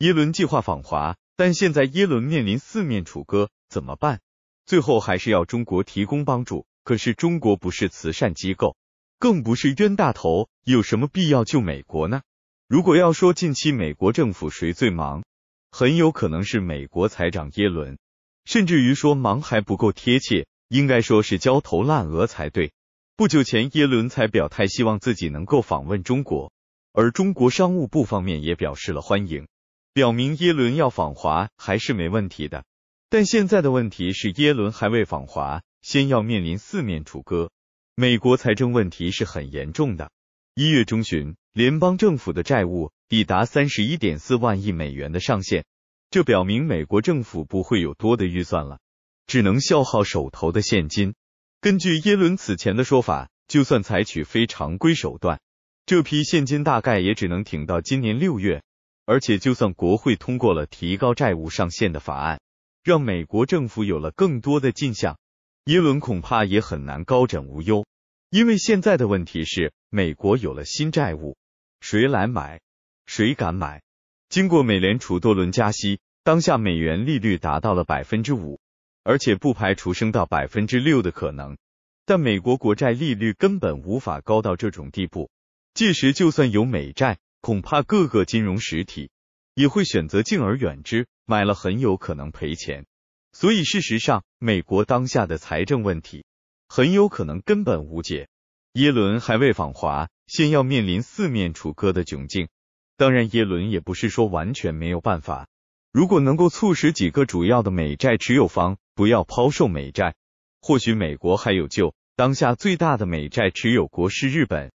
耶伦计划访华，但现在耶伦面临四面楚歌，怎么办？最后还是要中国提供帮助，可是中国不是慈善机构，更不是冤大头，有什么必要救美国呢？如果要说近期美国政府谁最忙，很有可能是美国财长耶伦，甚至于说忙还不够贴切，应该说是焦头烂额才对。不久前，耶伦才表态希望自己能够访问中国，而中国商务部方面也表示了欢迎。表明耶伦要访华还是没问题的，但现在的问题是耶伦还未访华，先要面临四面楚歌。美国财政问题是很严重的。一月中旬，联邦政府的债务抵达三十一点四万亿美元的上限，这表明美国政府不会有多的预算了，只能消耗手头的现金。根据耶伦此前的说法，就算采取非常规手段，这批现金大概也只能挺到今年六月。而且，就算国会通过了提高债务上限的法案，让美国政府有了更多的进项，耶伦恐怕也很难高枕无忧，因为现在的问题是，美国有了新债务，谁来买？谁敢买？经过美联储多轮加息，当下美元利率达到了百分之五，而且不排除升到百分之六的可能，但美国国债利率根本无法高到这种地步。届时就算有美债。恐怕各个金融实体也会选择敬而远之，买了很有可能赔钱。所以事实上，美国当下的财政问题很有可能根本无解。耶伦还未访华，先要面临四面楚歌的窘境。当然，耶伦也不是说完全没有办法。如果能够促使几个主要的美债持有方不要抛售美债，或许美国还有救。当下最大的美债持有国是日本。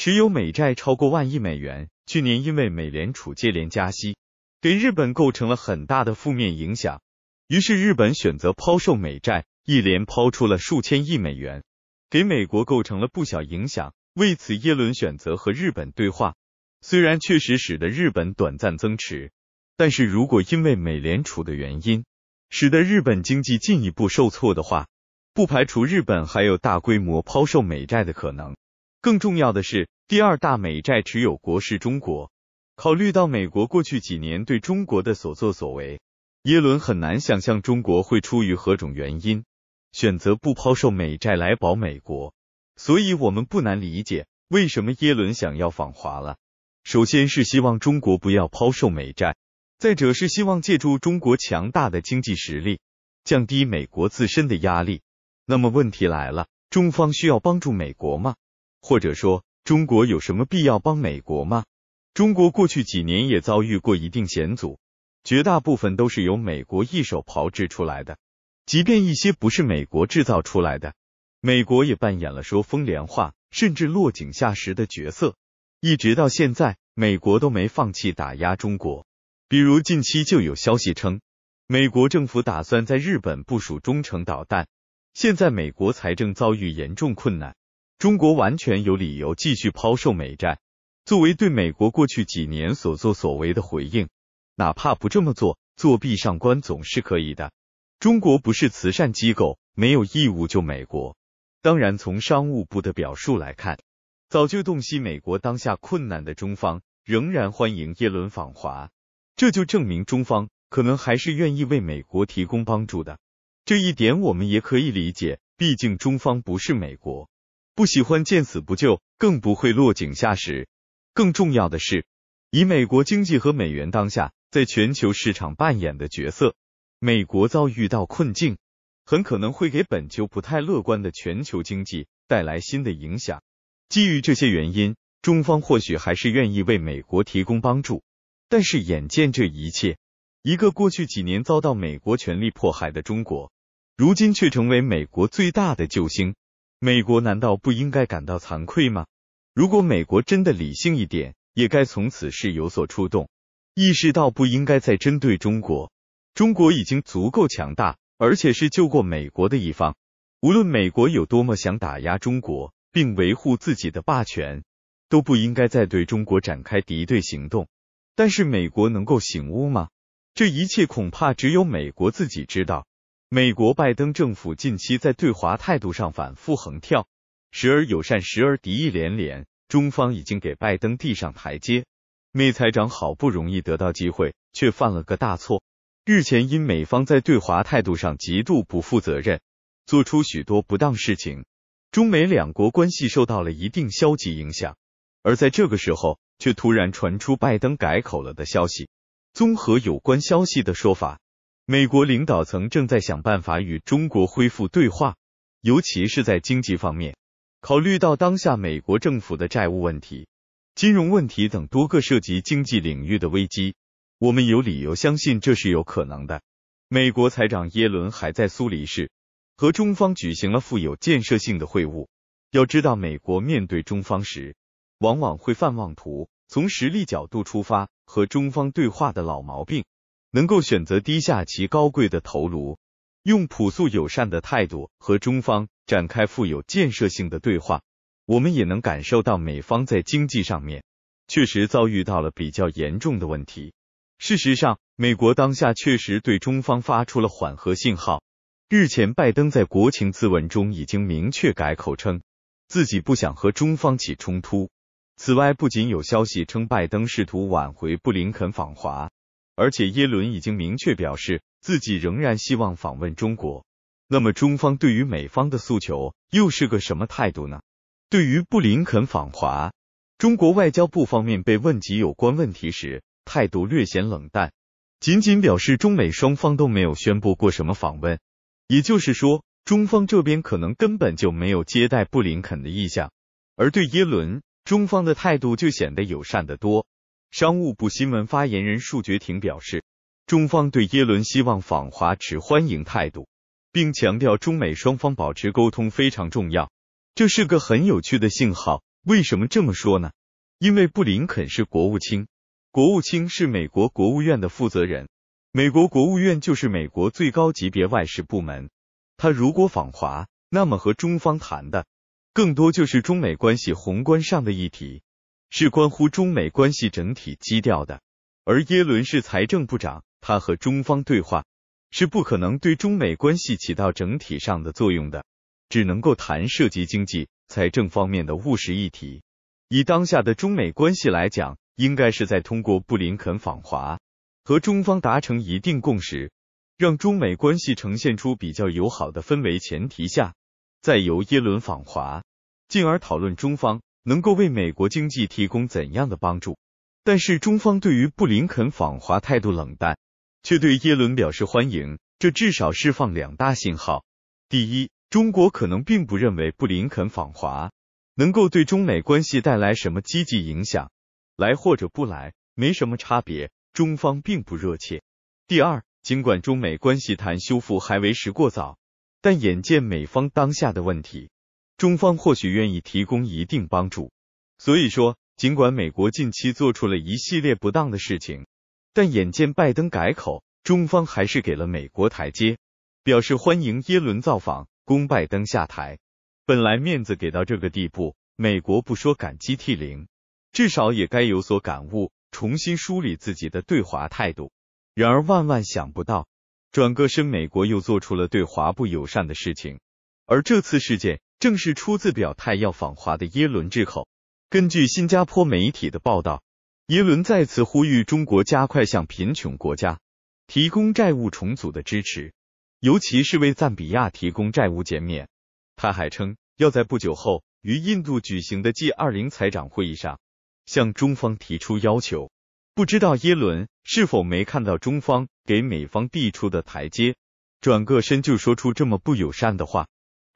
持有美债超过万亿美元，去年因为美联储接连加息，给日本构成了很大的负面影响。于是日本选择抛售美债，一连抛出了数千亿美元，给美国构成了不小影响。为此，耶伦选择和日本对话。虽然确实使得日本短暂增持，但是如果因为美联储的原因，使得日本经济进一步受挫的话，不排除日本还有大规模抛售美债的可能。更重要的是，第二大美债持有国是中国。考虑到美国过去几年对中国的所作所为，耶伦很难想象中国会出于何种原因选择不抛售美债来保美国。所以，我们不难理解为什么耶伦想要访华了。首先是希望中国不要抛售美债，再者是希望借助中国强大的经济实力降低美国自身的压力。那么，问题来了：中方需要帮助美国吗？或者说，中国有什么必要帮美国吗？中国过去几年也遭遇过一定险阻，绝大部分都是由美国一手炮制出来的。即便一些不是美国制造出来的，美国也扮演了说风凉话甚至落井下石的角色。一直到现在，美国都没放弃打压中国。比如近期就有消息称，美国政府打算在日本部署中程导弹。现在美国财政遭遇严重困难。中国完全有理由继续抛售美债，作为对美国过去几年所作所为的回应。哪怕不这么做，作壁上观总是可以的。中国不是慈善机构，没有义务救美国。当然，从商务部的表述来看，早就洞悉美国当下困难的中方，仍然欢迎耶伦访华，这就证明中方可能还是愿意为美国提供帮助的。这一点我们也可以理解，毕竟中方不是美国。不喜欢见死不救，更不会落井下石。更重要的是，以美国经济和美元当下在全球市场扮演的角色，美国遭遇到困境，很可能会给本就不太乐观的全球经济带来新的影响。基于这些原因，中方或许还是愿意为美国提供帮助。但是眼见这一切，一个过去几年遭到美国权力迫害的中国，如今却成为美国最大的救星。美国难道不应该感到惭愧吗？如果美国真的理性一点，也该从此事有所触动，意识到不应该再针对中国。中国已经足够强大，而且是救过美国的一方。无论美国有多么想打压中国，并维护自己的霸权，都不应该再对中国展开敌对行动。但是，美国能够醒悟吗？这一切恐怕只有美国自己知道。美国拜登政府近期在对华态度上反复横跳，时而友善，时而敌意连连。中方已经给拜登递上台阶，美财长好不容易得到机会，却犯了个大错。日前，因美方在对华态度上极度不负责任，做出许多不当事情，中美两国关系受到了一定消极影响。而在这个时候，却突然传出拜登改口了的消息。综合有关消息的说法。美国领导层正在想办法与中国恢复对话，尤其是在经济方面。考虑到当下美国政府的债务问题、金融问题等多个涉及经济领域的危机，我们有理由相信这是有可能的。美国财长耶伦还在苏黎世和中方举行了富有建设性的会晤。要知道，美国面对中方时，往往会犯妄图从实力角度出发和中方对话的老毛病。能够选择低下其高贵的头颅，用朴素友善的态度和中方展开富有建设性的对话，我们也能感受到美方在经济上面确实遭遇到了比较严重的问题。事实上，美国当下确实对中方发出了缓和信号。日前，拜登在国情咨文中已经明确改口称自己不想和中方起冲突。此外，不仅有消息称拜登试图挽回布林肯访华。而且，耶伦已经明确表示自己仍然希望访问中国。那么，中方对于美方的诉求又是个什么态度呢？对于布林肯访华，中国外交部方面被问及有关问题时，态度略显冷淡，仅仅表示中美双方都没有宣布过什么访问。也就是说，中方这边可能根本就没有接待布林肯的意向，而对耶伦，中方的态度就显得友善的多。商务部新闻发言人束觉婷表示，中方对耶伦希望访华持欢迎态度，并强调中美双方保持沟通非常重要。这是个很有趣的信号。为什么这么说呢？因为布林肯是国务卿，国务卿是美国国务院的负责人，美国国务院就是美国最高级别外事部门。他如果访华，那么和中方谈的更多就是中美关系宏观上的议题。是关乎中美关系整体基调的，而耶伦是财政部长，他和中方对话是不可能对中美关系起到整体上的作用的，只能够谈涉及经济、财政方面的务实议题。以当下的中美关系来讲，应该是在通过布林肯访华和中方达成一定共识，让中美关系呈现出比较友好的氛围前提下，再由耶伦访华，进而讨论中方。能够为美国经济提供怎样的帮助？但是中方对于布林肯访华态度冷淡，却对耶伦表示欢迎，这至少释放两大信号：第一，中国可能并不认为布林肯访华能够对中美关系带来什么积极影响，来或者不来没什么差别，中方并不热切；第二，尽管中美关系谈修复还为时过早，但眼见美方当下的问题。中方或许愿意提供一定帮助，所以说，尽管美国近期做出了一系列不当的事情，但眼见拜登改口，中方还是给了美国台阶，表示欢迎耶伦造访，供拜登下台。本来面子给到这个地步，美国不说感激涕零，至少也该有所感悟，重新梳理自己的对华态度。然而万万想不到，转个身，美国又做出了对华不友善的事情，而这次事件。正是出自表态要访华的耶伦之口。根据新加坡媒体的报道，耶伦再次呼吁中国加快向贫穷国家提供债务重组的支持，尤其是为赞比亚提供债务减免。他还称，要在不久后于印度举行的 G20 财长会议上向中方提出要求。不知道耶伦是否没看到中方给美方递出的台阶，转个身就说出这么不友善的话。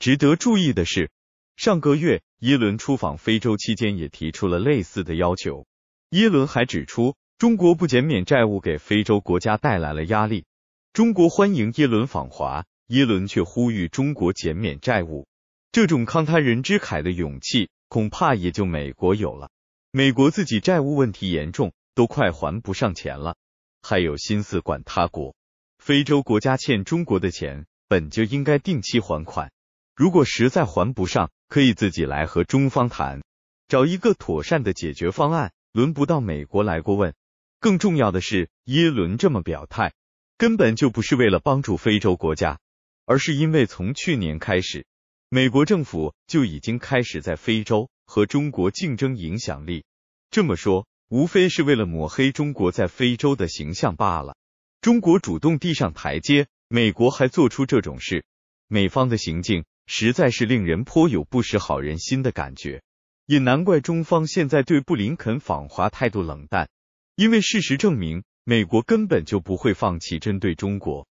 值得注意的是，上个月耶伦出访非洲期间也提出了类似的要求。耶伦还指出，中国不减免债务给非洲国家带来了压力。中国欢迎耶伦访华，耶伦却呼吁中国减免债务。这种慷他人之慨的勇气，恐怕也就美国有了。美国自己债务问题严重，都快还不上钱了，还有心思管他国？非洲国家欠中国的钱，本就应该定期还款。如果实在还不上，可以自己来和中方谈，找一个妥善的解决方案，轮不到美国来过问。更重要的是，耶伦这么表态，根本就不是为了帮助非洲国家，而是因为从去年开始，美国政府就已经开始在非洲和中国竞争影响力。这么说，无非是为了抹黑中国在非洲的形象罢了。中国主动递上台阶，美国还做出这种事，美方的行径。实在是令人颇有不识好人心的感觉，也难怪中方现在对布林肯访华态度冷淡，因为事实证明，美国根本就不会放弃针对中国。